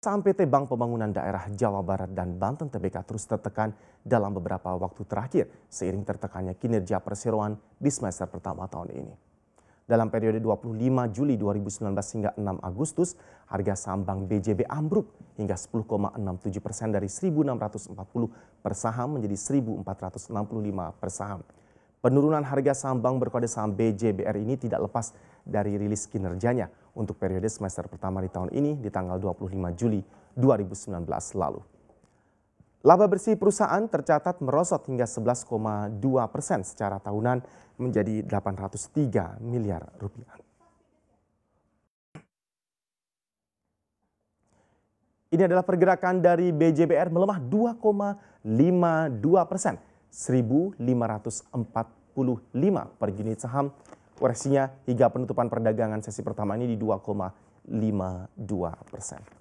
Saham PT Bank Pembangunan Daerah Jawa Barat dan Banten TBK terus tertekan dalam beberapa waktu terakhir seiring tertekannya kinerja perseroan di semester pertama tahun ini. Dalam periode 25 Juli 2019 hingga 6 Agustus, harga saham Bank BJB ambruk hingga 10,67 persen dari 1.640 per saham menjadi 1.465 per saham. Penurunan harga saham bank berkode saham BJBR ini tidak lepas dari rilis kinerjanya untuk periode semester pertama di tahun ini di tanggal 25 Juli 2019 lalu. Laba bersih perusahaan tercatat merosot hingga 11,2 persen secara tahunan menjadi 803 miliar rupiah. Ini adalah pergerakan dari BJBR melemah 2,52 persen, 1.545 per unit saham koreksinya hingga penutupan perdagangan sesi pertama ini di 2,52 persen.